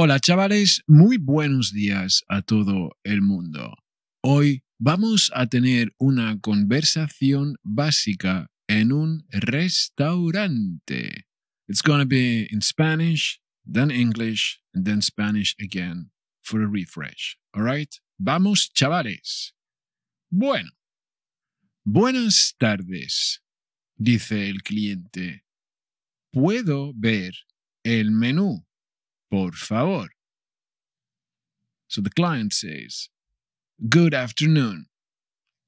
Hola chavales, muy buenos días a todo el mundo. Hoy vamos a tener una conversación básica en un restaurante. It's gonna be in Spanish, then English, and then Spanish again for a refresh. All right? Vamos chavales. Bueno. Buenas tardes, dice el cliente. ¿Puedo ver el menú? por favor. So the client says, Good afternoon.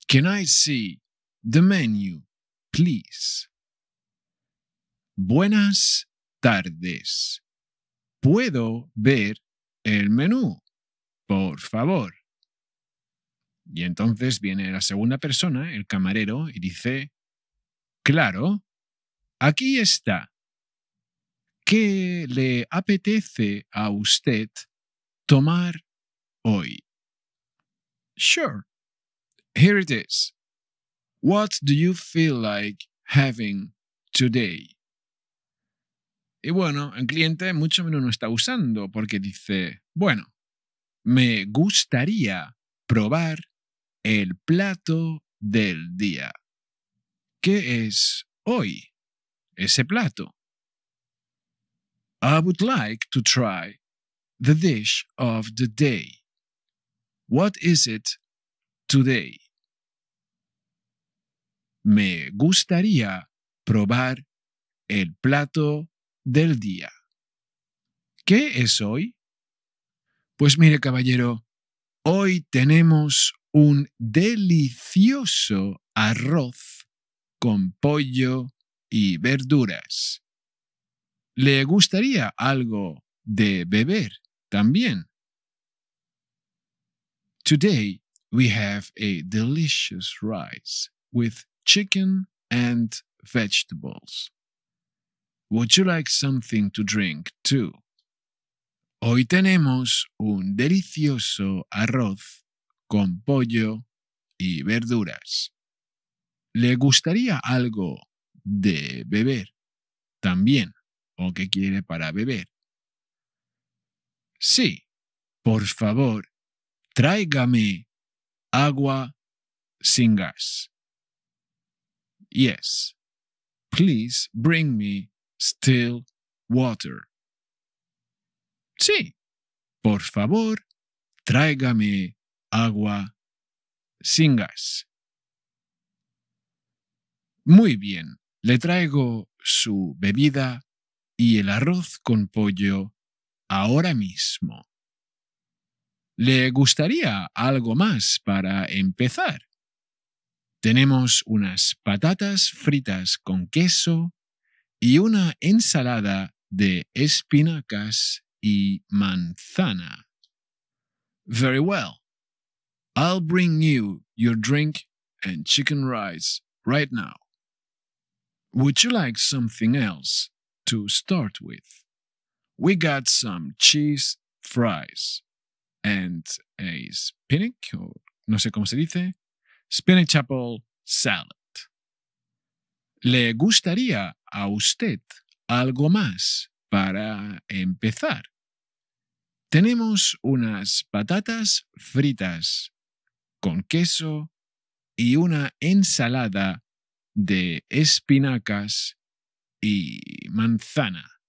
Can I see the menu, please? Buenas tardes. ¿Puedo ver el menú? Por favor. Y entonces viene la segunda persona, el camarero, y dice, Claro, aquí está. ¿Qué le apetece a usted tomar hoy? Sure. Here it is. What do you feel like having today? Y bueno, el cliente mucho menos no está usando porque dice, bueno, me gustaría probar el plato del día. ¿Qué es hoy ese plato? I would like to try the dish of the day. What is it today? Me gustaría probar el plato del día. ¿Qué es hoy? Pues mire, caballero, hoy tenemos un delicioso arroz con pollo y verduras le gustaría algo de beber también. Today we have a delicious rice with chicken and vegetables. Would you like something to drink too? Hoy tenemos un delicioso arroz con pollo y verduras. ¿Le gustaría algo de beber también? Que quiere para beber. Sí, por favor, tráigame agua sin gas. Yes, please bring me still water. Sí, por favor, tráigame agua sin gas. Muy bien, le traigo su bebida y el arroz con pollo ahora mismo. ¿Le gustaría algo más para empezar? Tenemos unas patatas fritas con queso y una ensalada de espinacas y manzana. Very well. I'll bring you your drink and chicken rice right now. Would you like something else? to start with. We got some cheese fries and a spinach, or no sé cómo se dice, spinach apple salad. ¿Le gustaría a usted algo más para empezar? Tenemos unas patatas fritas con queso y una ensalada de espinacas y manzana.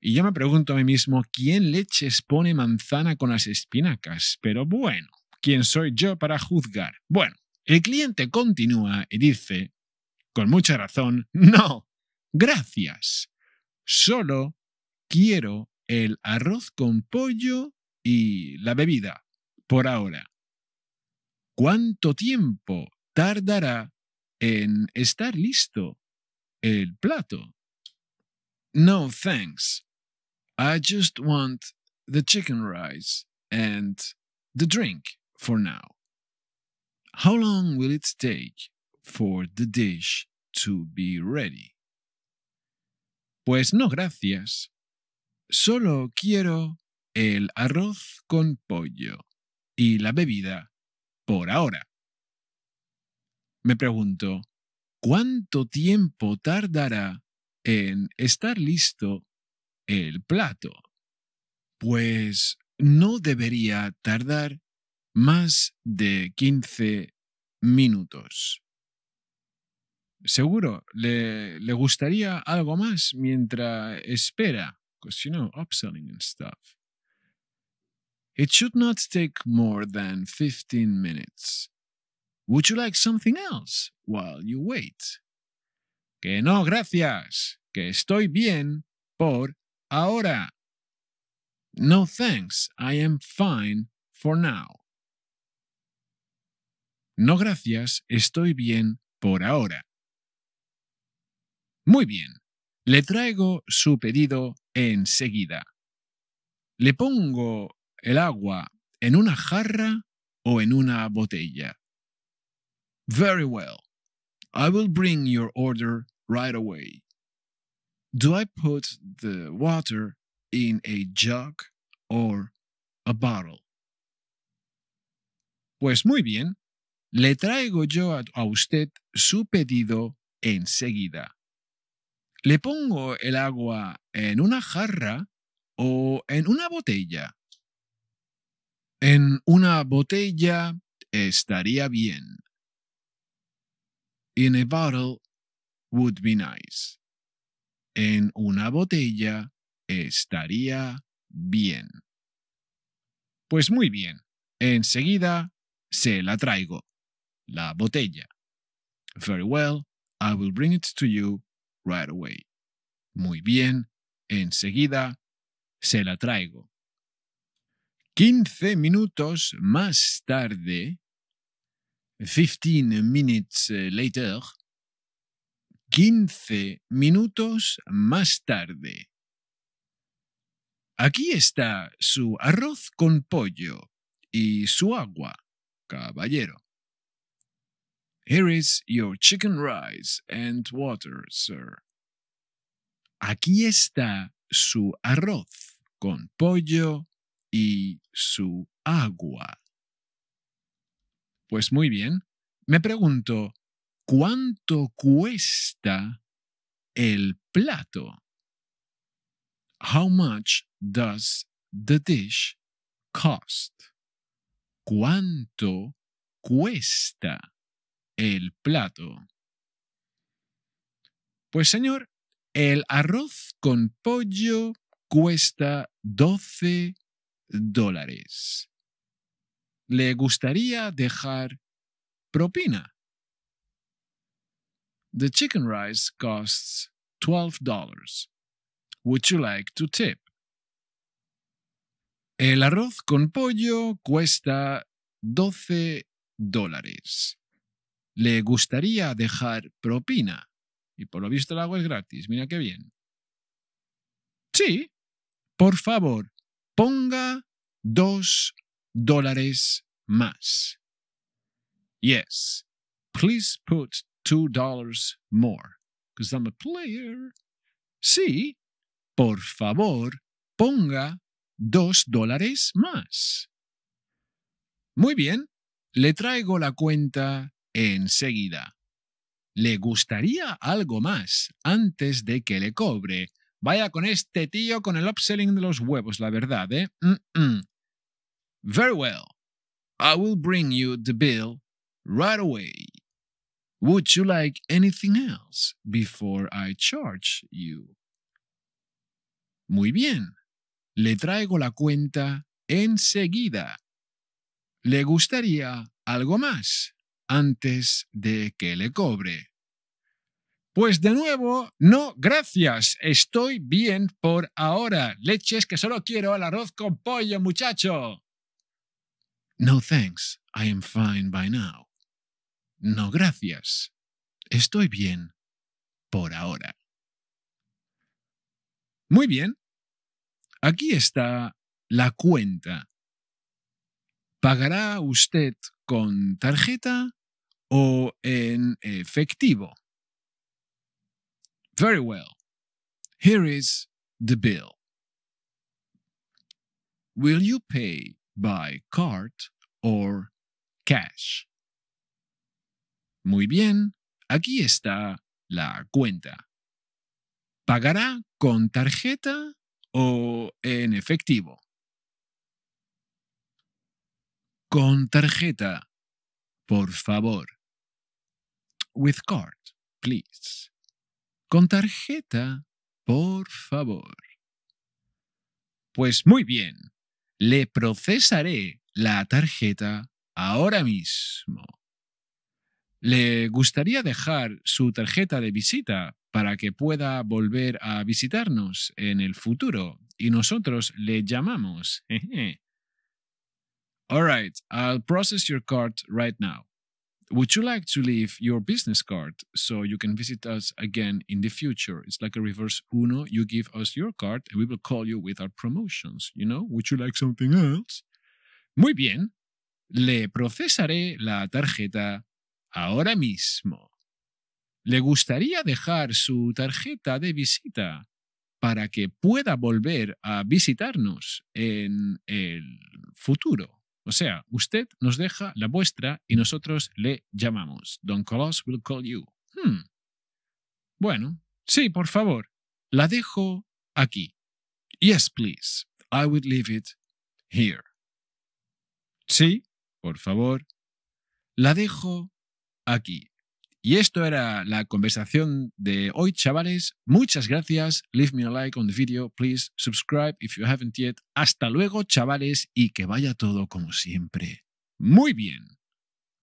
Y yo me pregunto a mí mismo, ¿quién leches pone manzana con las espinacas? Pero bueno, ¿quién soy yo para juzgar? Bueno, el cliente continúa y dice, con mucha razón, no, gracias. Solo quiero el arroz con pollo y la bebida, por ahora. ¿Cuánto tiempo tardará en estar listo el plato? No, thanks. I just want the chicken rice and the drink for now. How long will it take for the dish to be ready? Pues no, gracias. Solo quiero el arroz con pollo y la bebida por ahora. Me pregunto, ¿cuánto tiempo tardará en estar listo el plato, pues no debería tardar más de 15 minutos. Seguro, le, gustaría algo más mientras espera, because pues you know, upselling and stuff. It should not take more than 15 minutes. Would you like something else while you wait? que no, gracias, que estoy bien por ahora. No thanks, I am fine for now. No gracias, estoy bien por ahora. Muy bien, le traigo su pedido enseguida. ¿Le pongo el agua en una jarra o en una botella? Very well. I will bring your order right away. Do I put the water in a jug or a bottle? Pues muy bien, le traigo yo a, usted su pedido enseguida. Le pongo el agua en una jarra o en una botella. En una botella estaría bien. In a bottle would be nice. En una botella estaría bien. Pues muy bien, enseguida se la traigo. La botella. Very well, I will bring it to you right away. Muy bien, enseguida se la traigo. 15 minutos más tarde, 15 minutes later, 15 minutos más tarde. Aquí está su arroz con pollo y su agua, caballero. Here is your chicken rice and water, sir. Aquí está su arroz con pollo y su agua. Pues muy bien, me pregunto, ¿Cuánto cuesta el plato? How much does the dish cost? ¿Cuánto cuesta el plato? Pues señor, el arroz con pollo cuesta 12 dólares. ¿Le gustaría dejar propina? The chicken rice costs $12. Would you like to tip? El arroz con pollo cuesta 12 dólares. ¿Le gustaría dejar propina? Y por lo visto el agua es gratis, mira qué bien. Sí, por favor, ponga dos dólares más. Yes, please put dollars more because I'm a player. Sí, por favor, ponga dos dólares más. Muy bien, le traigo la cuenta enseguida. ¿Le gustaría algo más antes de que le cobre? Vaya con este tío con el upselling de los huevos, la verdad, ¿eh? Very well. I will bring you the bill right away. Would you like anything else before I charge you? Muy bien. Le traigo la cuenta enseguida. ¿Le gustaría algo más antes de que le cobre? Pues de nuevo, no, gracias. Estoy bien por ahora. Leches que solo quiero al arroz con pollo, muchacho. No thanks. I am fine by now. No, gracias. Estoy bien. Por ahora. Muy bien. Aquí está la cuenta. ¿Pagará usted con tarjeta o en efectivo? Very well. Here is the bill. Will you pay by card or cash? Muy bien, aquí está la cuenta. ¿Pagará con tarjeta o en efectivo? Con tarjeta, por favor. With card, please. Con tarjeta, por favor. Pues muy bien, le procesaré la tarjeta ahora mismo. ¿Le gustaría dejar su tarjeta de visita para que pueda volver a visitarnos en el futuro? Y nosotros le llamamos. All right, I'll process your card right now. Would you like to leave your business card so you can visit us again in the future? It's like a reverse Uno. You give us your card and we will call you with our promotions. You know, would you like something else? Muy bien. Le procesaré la tarjeta ahora mismo. ¿Le gustaría dejar su tarjeta de visita para que pueda volver a visitarnos en el futuro? O sea, usted nos deja la vuestra y nosotros le llamamos. Don Carlos will call you. Hmm. Bueno, sí, por favor. La dejo aquí. Yes, please. I would leave it here. Sí, por favor. La dejo aquí. Y esto era la conversación de hoy, chavales. Muchas gracias. Leave me a like on the video, please. Subscribe if you haven't yet. Hasta luego, chavales, y que vaya todo como siempre. Muy bien.